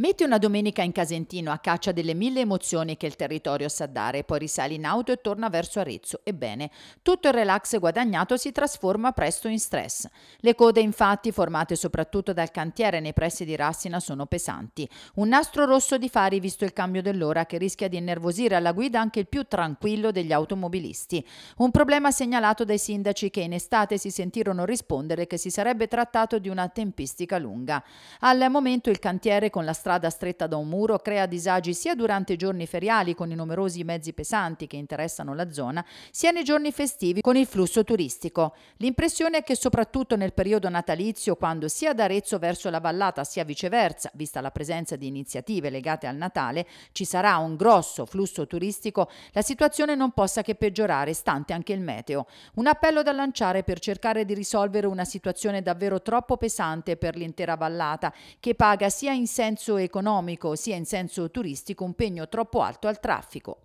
Metti una domenica in Casentino a caccia delle mille emozioni che il territorio sa dare, poi risali in auto e torna verso Arezzo. Ebbene, tutto il relax guadagnato si trasforma presto in stress. Le code, infatti, formate soprattutto dal cantiere nei pressi di Rassina, sono pesanti. Un nastro rosso di fari visto il cambio dell'ora che rischia di innervosire alla guida anche il più tranquillo degli automobilisti. Un problema segnalato dai sindaci che in estate si sentirono rispondere che si sarebbe trattato di una tempistica lunga. Al momento il cantiere con la strada strada stretta da un muro crea disagi sia durante i giorni feriali con i numerosi mezzi pesanti che interessano la zona, sia nei giorni festivi con il flusso turistico. L'impressione è che soprattutto nel periodo natalizio, quando sia da Arezzo verso la vallata sia viceversa, vista la presenza di iniziative legate al Natale, ci sarà un grosso flusso turistico, la situazione non possa che peggiorare, stante anche il meteo. Un appello da lanciare per cercare di risolvere una situazione davvero troppo pesante per l'intera vallata, che paga sia in senso economico sia in senso turistico un pegno troppo alto al traffico.